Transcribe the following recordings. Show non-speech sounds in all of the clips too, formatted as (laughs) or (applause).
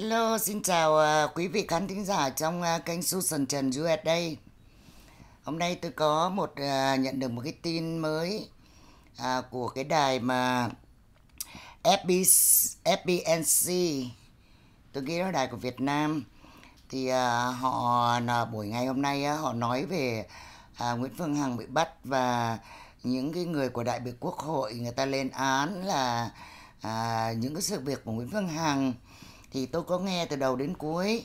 Hello, xin chào ờ, quý vị khán thính giả trong ờ, kênh Susan Trần US đây. Hôm nay tôi có một ờ, nhận được một cái tin mới của cái đài mà FB, FBNC, tôi nghĩ đó là đài của Việt Nam. Thì họ buổi ngày hôm nay họ nói về Nguyễn Phương Hằng bị bắt và những cái người của đại biểu Quốc hội người ta lên án là những cái sự việc của Nguyễn Phương Hằng thì tôi có nghe từ đầu đến cuối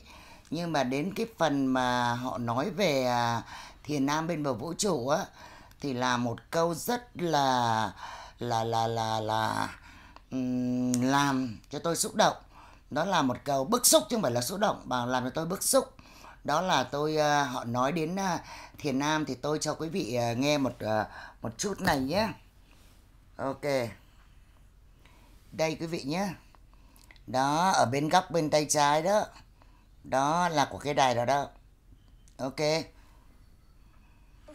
nhưng mà đến cái phần mà họ nói về à, thiền nam bên bờ vũ trụ á thì là một câu rất là là là là là làm cho tôi xúc động đó là một câu bức xúc chứ không phải là xúc động mà làm cho tôi bức xúc đó là tôi à, họ nói đến à, thiền nam thì tôi cho quý vị nghe một một chút này nhé ok đây quý vị nhé đó ở bên góc bên tay trái đó đó là của cái đài đó đó ok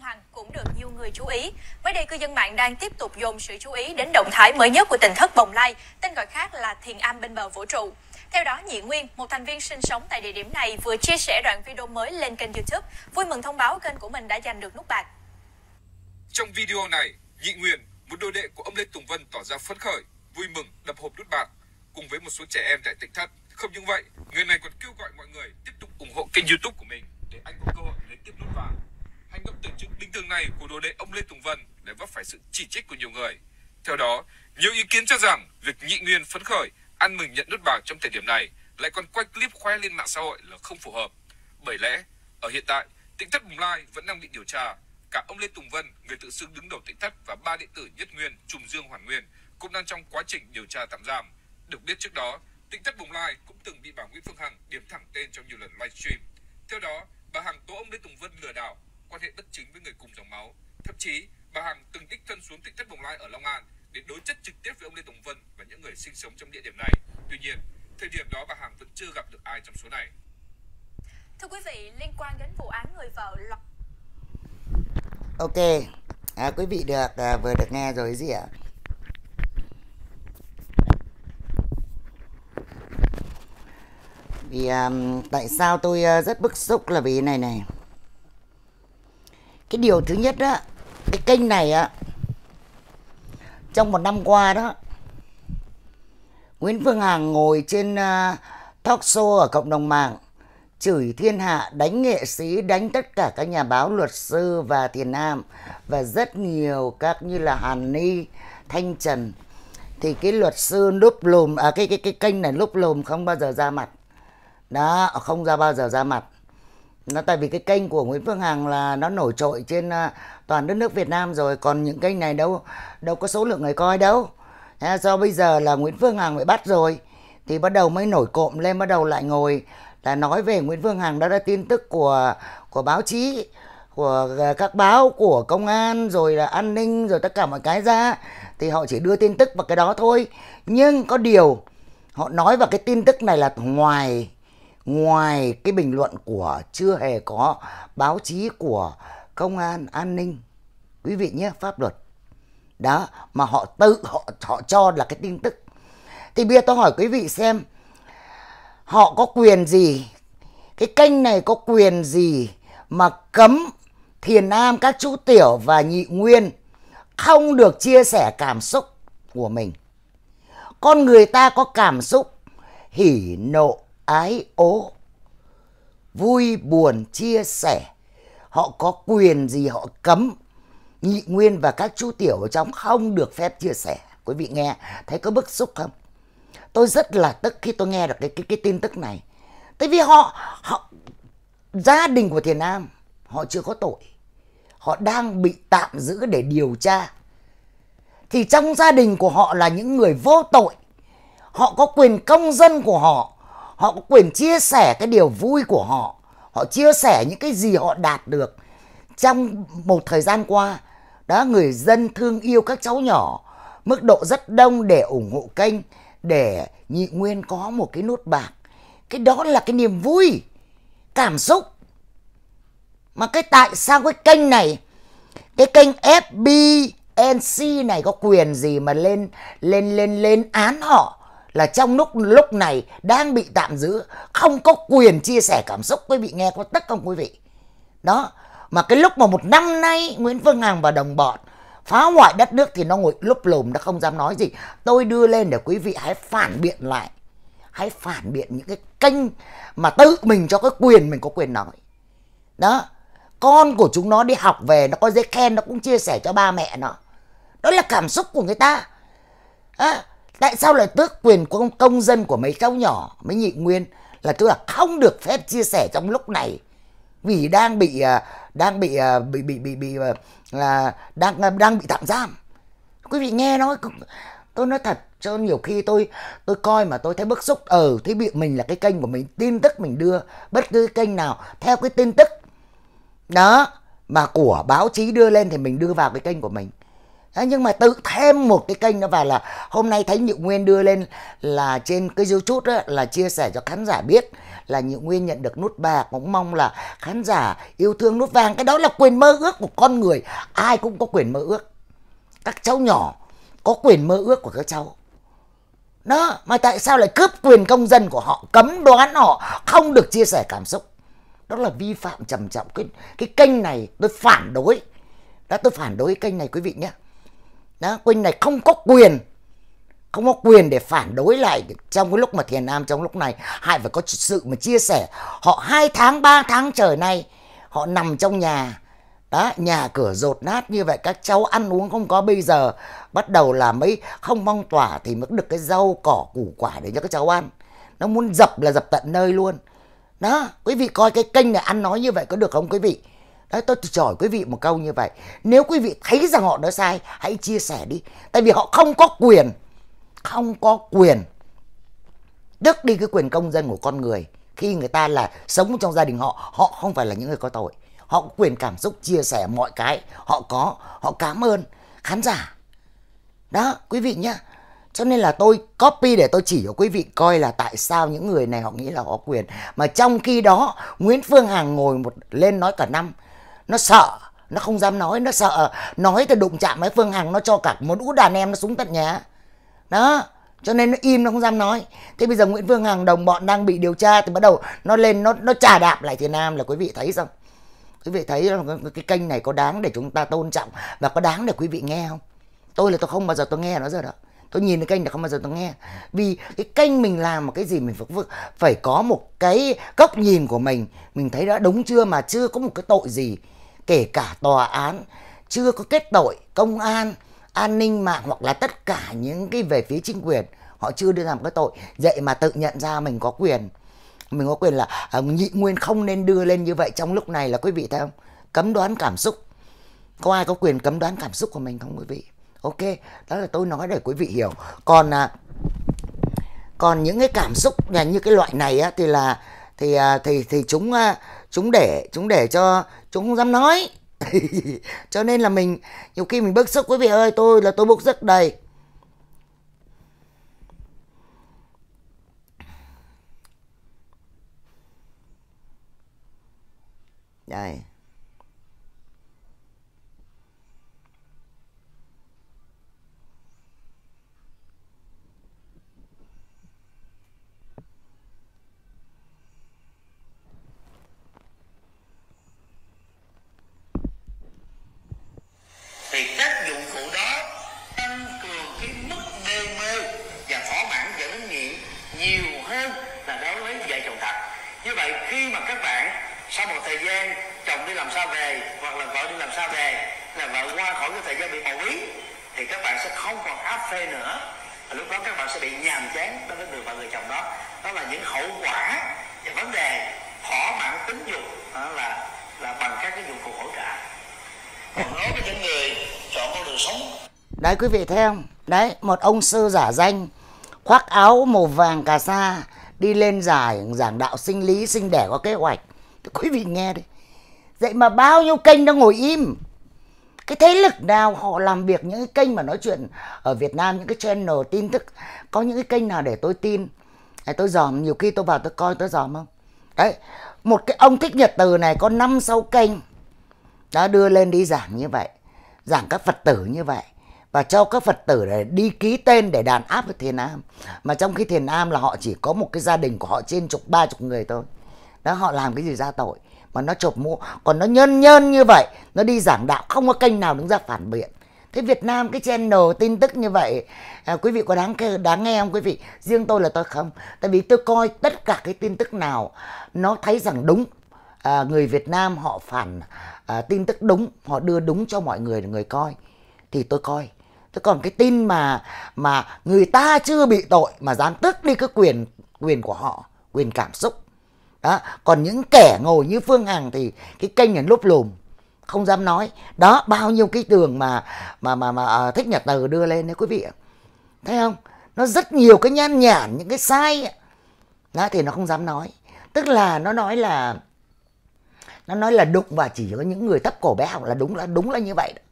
Hằng cũng được nhiều người chú ý. Mới đây cư dân mạng đang tiếp tục dồn sự chú ý đến động thái mới nhất của tình thất Bồng Lai, tên gọi khác là Thiền Am bên bờ vũ trụ. Theo đó, Nhị Nguyên, một thành viên sinh sống tại địa điểm này, vừa chia sẻ đoạn video mới lên kênh YouTube, vui mừng thông báo kênh của mình đã giành được nút bạc. Trong video này, Nhị Nguyên, một đôi đệ của ông Lê Tùng Vân tỏ ra phấn khởi, vui mừng đập hộp nút bạc cùng với một số trẻ em tại tỉnh thất. Không những vậy, người này còn kêu gọi mọi người tiếp tục ủng hộ kênh YouTube của mình để anh có cơ hội lấy tiếp nút vàng. Hành động tưởng chừng bình thường này của đồ đệ ông Lê Tùng Vân đã vấp phải sự chỉ trích của nhiều người. Theo đó, nhiều ý kiến cho rằng việc nhị nguyên phấn khởi, ăn mừng nhận nút vàng trong thời điểm này lại còn quay clip khoe lên mạng xã hội là không phù hợp. Bởi lẽ, ở hiện tại, tỉnh thất Bùng Lai vẫn đang bị điều tra. Cả ông Lê Tùng Vân, người tự xưng đứng đầu tỉnh thất và ba đệ tử Nhất Nguyên, Trùng Dương Hoàn Nguyên cũng đang trong quá trình điều tra tạm giam. Được biết trước đó, tỉnh thất Bồng Lai cũng từng bị bà Nguyễn Phương Hằng điểm thẳng tên trong nhiều lần livestream. Theo đó, bà Hằng tố ông Lê Tùng Vân lừa đảo, quan hệ bất chính với người cùng dòng máu. Thậm chí, bà Hằng từng đích thân xuống tỉnh thất Bồng Lai ở Long An để đối chất trực tiếp với ông Lê Tùng Vân và những người sinh sống trong địa điểm này. Tuy nhiên, thời điểm đó bà Hằng vẫn chưa gặp được ai trong số này. Thưa quý vị, liên quan đến vụ án người vợ lọc... Ok, à, quý vị được à, vừa được nghe rồi gì ạ? À? vì um, tại sao tôi uh, rất bức xúc là vì này này cái điều thứ nhất đó cái kênh này á trong một năm qua đó Nguyễn Phương Hằng ngồi trên uh, talk show ở cộng đồng mạng chửi thiên hạ, đánh nghệ sĩ, đánh tất cả các nhà báo, luật sư và Thiền Nam và rất nhiều các như là Hàn Ni, Thanh Trần thì cái luật sư lúp lùm à cái cái cái kênh này lúp lùm không bao giờ ra mặt đó không ra bao giờ ra mặt nó tại vì cái kênh của Nguyễn Phương Hằng là nó nổi trội trên à, toàn đất nước Việt Nam rồi còn những kênh này đâu đâu có số lượng người coi đâu thế do bây giờ là Nguyễn Phương Hằng bị bắt rồi thì bắt đầu mới nổi cộm lên bắt đầu lại ngồi là nói về Nguyễn Phương Hằng đó là tin tức của của báo chí của à, các báo của công an rồi là an ninh rồi tất cả mọi cái ra thì họ chỉ đưa tin tức vào cái đó thôi nhưng có điều họ nói vào cái tin tức này là ngoài ngoài cái bình luận của chưa hề có báo chí của công an an ninh quý vị nhé pháp luật đó mà họ tự họ họ cho là cái tin tức thì bây giờ tôi hỏi quý vị xem họ có quyền gì cái kênh này có quyền gì mà cấm thiền nam các chú tiểu và nhị nguyên không được chia sẻ cảm xúc của mình con người ta có cảm xúc hỉ nộ ái ố vui buồn chia sẻ họ có quyền gì họ cấm nhị nguyên và các chú tiểu ở trong không được phép chia sẻ quý vị nghe thấy có bức xúc không tôi rất là tức khi tôi nghe được cái cái, cái tin tức này tại vì họ họ gia đình của thiền nam họ chưa có tội họ đang bị tạm giữ để điều tra thì trong gia đình của họ là những người vô tội họ có quyền công dân của họ họ có quyền chia sẻ cái điều vui của họ họ chia sẻ những cái gì họ đạt được trong một thời gian qua đó người dân thương yêu các cháu nhỏ mức độ rất đông để ủng hộ kênh để nhị nguyên có một cái nốt bạc cái đó là cái niềm vui cảm xúc mà cái tại sao cái kênh này cái kênh FBNC này có quyền gì mà lên lên lên lên án họ là trong lúc lúc này đang bị tạm giữ không có quyền chia sẻ cảm xúc quý vị nghe có tất không quý vị đó mà cái lúc mà một năm nay Nguyễn Phương Hằng và đồng bọn phá hoại đất nước thì nó ngồi lúp lùm nó không dám nói gì tôi đưa lên để quý vị hãy phản biện lại hãy phản biện những cái kênh mà tự mình cho cái quyền mình có quyền nói đó con của chúng nó đi học về nó có giấy khen nó cũng chia sẻ cho ba mẹ nó đó là cảm xúc của người ta à, tại sao lại tước quyền của công, công dân của mấy cháu nhỏ mấy nhị nguyên là tức là không được phép chia sẻ trong lúc này vì đang bị à, đang à, bị bị bị bị, bị à, là đang đang bị tạm giam quý vị nghe nói tôi nói thật cho nhiều khi tôi tôi coi mà tôi thấy bức xúc ở ờ, ừ, thấy bị mình là cái kênh của mình tin tức mình đưa bất cứ kênh nào theo cái tin tức đó mà của báo chí đưa lên thì mình đưa vào cái kênh của mình Đấy, nhưng mà tự thêm một cái kênh nó vào là hôm nay thấy Nhự Nguyên đưa lên là trên cái YouTube đó là chia sẻ cho khán giả biết là Nhự Nguyên nhận được nút bạc cũng mong là khán giả yêu thương nút vàng cái đó là quyền mơ ước của con người ai cũng có quyền mơ ước các cháu nhỏ có quyền mơ ước của các cháu đó mà tại sao lại cướp quyền công dân của họ cấm đoán họ không được chia sẻ cảm xúc đó là vi phạm trầm trọng cái cái kênh này tôi phản đối đã tôi phản đối cái kênh này quý vị nhé đó Quỳnh này không có quyền không có quyền để phản đối lại trong cái lúc mà thiền nam trong lúc này hãy phải có sự mà chia sẻ họ hai tháng ba tháng trời nay họ nằm trong nhà đó nhà cửa rột nát như vậy các cháu ăn uống không có bây giờ bắt đầu là mấy không mong tỏa thì mới được cái rau cỏ củ quả để cho các cháu ăn nó muốn dập là dập tận nơi luôn đó quý vị coi cái kênh này ăn nói như vậy có được không quý vị Đấy, tôi chỉ hỏi quý vị một câu như vậy. Nếu quý vị thấy rằng họ nói sai, hãy chia sẻ đi. Tại vì họ không có quyền, không có quyền đức đi cái quyền công dân của con người. Khi người ta là sống trong gia đình họ, họ không phải là những người có tội. Họ có quyền cảm xúc chia sẻ mọi cái. Họ có, họ cảm ơn khán giả. Đó, quý vị nhá Cho nên là tôi copy để tôi chỉ cho quý vị coi là tại sao những người này họ nghĩ là họ quyền. Mà trong khi đó Nguyễn Phương Hằng ngồi một lên nói cả năm nó sợ nó không dám nói nó sợ nói thì đụng chạm với phương hằng nó cho cả một út đàn em nó xuống tận nhà đó cho nên nó im nó không dám nói thế bây giờ nguyễn phương hằng đồng bọn đang bị điều tra thì bắt đầu nó lên nó nó trà đạp lại thiền nam là quý vị thấy không quý vị thấy cái kênh này có đáng để chúng ta tôn trọng và có đáng để quý vị nghe không tôi là tôi không bao giờ tôi nghe nó rồi đó tôi nhìn cái kênh là không bao giờ tôi nghe vì cái kênh mình làm một cái gì mình phải, phải có một cái góc nhìn của mình mình thấy đã đúng chưa mà chưa có một cái tội gì kể cả tòa án chưa có kết tội công an an ninh mạng hoặc là tất cả những cái về phía chính quyền họ chưa đưa làm cái tội vậy mà tự nhận ra mình có quyền mình có quyền là uh, nhị nguyên không nên đưa lên như vậy trong lúc này là quý vị thấy không cấm đoán cảm xúc có ai có quyền cấm đoán cảm xúc của mình không quý vị ok đó là tôi nói để quý vị hiểu còn à, còn những cái cảm xúc là như cái loại này á, thì là thì à, thì thì chúng à, chúng để chúng để cho chúng không dám nói (laughs) cho nên là mình nhiều khi mình bức xúc quý vị ơi tôi là tôi bức xúc đầy đây bạn sẽ không còn áp phê nữa và lúc đó các bạn sẽ bị nhàm chán đối với người bạn người chồng đó đó là những hậu quả và vấn đề thỏa mãn tính dục đó là là bằng các cái dụng cụ hỗ trợ còn đối với những người chọn con đường sống đấy quý vị thấy không đấy một ông sư giả danh khoác áo màu vàng cà sa đi lên giải giảng đạo sinh lý sinh đẻ có kế hoạch quý vị nghe đi vậy mà bao nhiêu kênh đang ngồi im cái thế lực nào họ làm việc những cái kênh mà nói chuyện ở Việt Nam những cái channel tin tức có những cái kênh nào để tôi tin Đấy, tôi dòm nhiều khi tôi vào tôi coi tôi dòm không đấy một cái ông thích nhật từ này có năm sáu kênh đã đưa lên đi giảng như vậy giảng các phật tử như vậy và cho các phật tử để đi ký tên để đàn áp với thiền am mà trong khi thiền am là họ chỉ có một cái gia đình của họ trên chục ba chục người thôi đó họ làm cái gì ra tội mà nó chộp mũ còn nó nhân nhân như vậy nó đi giảng đạo không có kênh nào đứng ra phản biện thế Việt Nam cái channel tin tức như vậy à, quý vị có đáng đáng nghe không quý vị riêng tôi là tôi không tại vì tôi coi tất cả cái tin tức nào nó thấy rằng đúng à, người Việt Nam họ phản à, tin tức đúng họ đưa đúng cho mọi người người coi thì tôi coi thế còn cái tin mà mà người ta chưa bị tội mà dám tức đi cái quyền quyền của họ quyền cảm xúc đó còn những kẻ ngồi như phương hằng thì cái kênh này lúp lùm không dám nói đó bao nhiêu cái tường mà mà mà mà à, thích nhật từ đưa lên đấy quý vị thấy không nó rất nhiều cái nhan nhản những cái sai đó thì nó không dám nói tức là nó nói là nó nói là đụng và chỉ có những người thấp cổ bé học là đúng là đúng là như vậy đó.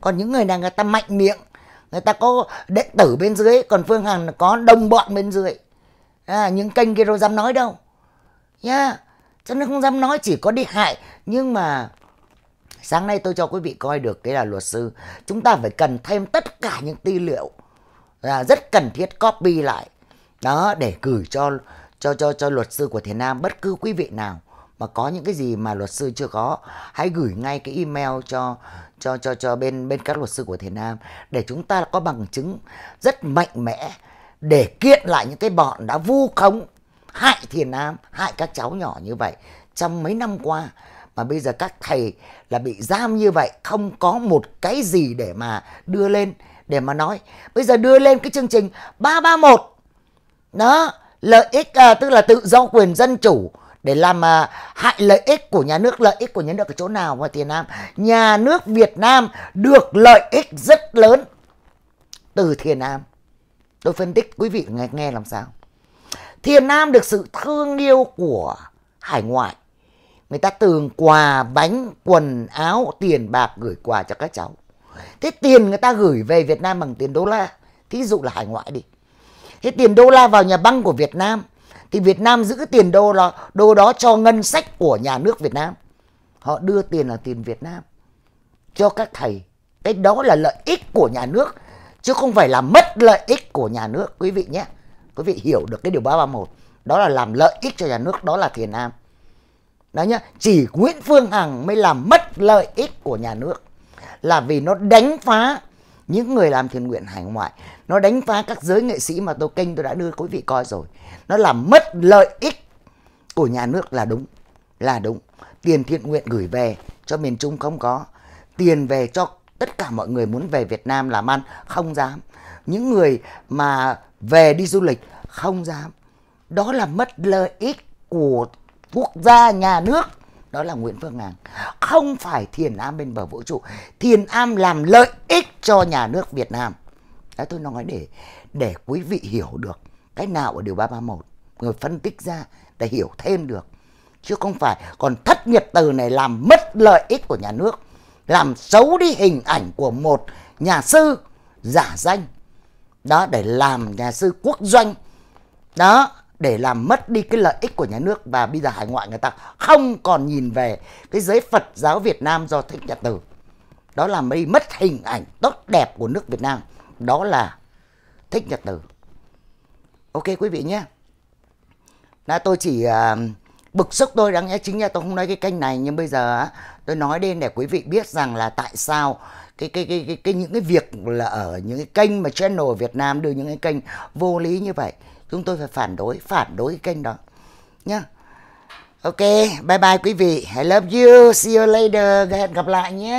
còn những người nào người ta mạnh miệng người ta có đệ tử bên dưới còn phương hằng có đồng bọn bên dưới à, những kênh kia đâu dám nói đâu nhá cho nên không dám nói chỉ có đi hại nhưng mà sáng nay tôi cho quý vị coi được cái là luật sư chúng ta phải cần thêm tất cả những tư liệu là rất cần thiết copy lại đó để gửi cho cho cho cho luật sư của Thiền Nam bất cứ quý vị nào mà có những cái gì mà luật sư chưa có hãy gửi ngay cái email cho cho cho cho bên bên các luật sư của Thiền Nam để chúng ta có bằng chứng rất mạnh mẽ để kiện lại những cái bọn đã vu khống hại thiền nam hại các cháu nhỏ như vậy trong mấy năm qua mà bây giờ các thầy là bị giam như vậy không có một cái gì để mà đưa lên để mà nói bây giờ đưa lên cái chương trình 331 đó lợi ích à, tức là tự do quyền dân chủ để làm à, hại lợi ích của nhà nước lợi ích của nhà nước ở chỗ nào mà thiền Nam nhà nước Việt Nam được lợi ích rất lớn từ Thiền Nam tôi phân tích quý vị nghe, nghe làm sao Thiền Nam được sự thương yêu của hải ngoại. Người ta tường quà, bánh, quần áo, tiền bạc gửi quà cho các cháu. Thế tiền người ta gửi về Việt Nam bằng tiền đô la. Thí dụ là hải ngoại đi. Thế tiền đô la vào nhà băng của Việt Nam. Thì Việt Nam giữ tiền đô, là, đô đó cho ngân sách của nhà nước Việt Nam. Họ đưa tiền là tiền Việt Nam cho các thầy. Cái đó là lợi ích của nhà nước. Chứ không phải là mất lợi ích của nhà nước quý vị nhé quý vị hiểu được cái điều 331 đó là làm lợi ích cho nhà nước đó là thiền am đó nhá chỉ Nguyễn Phương Hằng mới làm mất lợi ích của nhà nước là vì nó đánh phá những người làm thiền nguyện hải ngoại nó đánh phá các giới nghệ sĩ mà tôi kênh tôi đã đưa quý vị coi rồi nó làm mất lợi ích của nhà nước là đúng là đúng tiền thiện nguyện gửi về cho miền Trung không có tiền về cho tất cả mọi người muốn về Việt Nam làm ăn không dám những người mà về đi du lịch không dám đó là mất lợi ích của quốc gia nhà nước đó là Nguyễn Phương Hằng không phải thiền am bên bờ vũ trụ thiền am làm lợi ích cho nhà nước Việt Nam đấy tôi nói để để quý vị hiểu được cái nào ở điều 331 người phân tích ra để hiểu thêm được chứ không phải còn thất nghiệp từ này làm mất lợi ích của nhà nước làm xấu đi hình ảnh của một nhà sư giả danh đó để làm nhà sư quốc doanh đó để làm mất đi cái lợi ích của nhà nước và bây giờ hải ngoại người ta không còn nhìn về cái giới Phật giáo Việt Nam do Thích Nhật Từ đó là mấy mất hình ảnh tốt đẹp của nước Việt Nam đó là Thích Nhật Từ ok quý vị nhé là tôi chỉ uh, bực xúc tôi đáng lẽ chính là tôi không nói cái kênh này nhưng bây giờ tôi nói lên để quý vị biết rằng là tại sao cái cái cái cái, cái những cái việc là ở những cái kênh mà channel ở Việt Nam đưa những cái kênh vô lý như vậy chúng tôi phải phản đối phản đối cái kênh đó nhá ok bye bye quý vị I love you see you later hẹn gặp lại nhé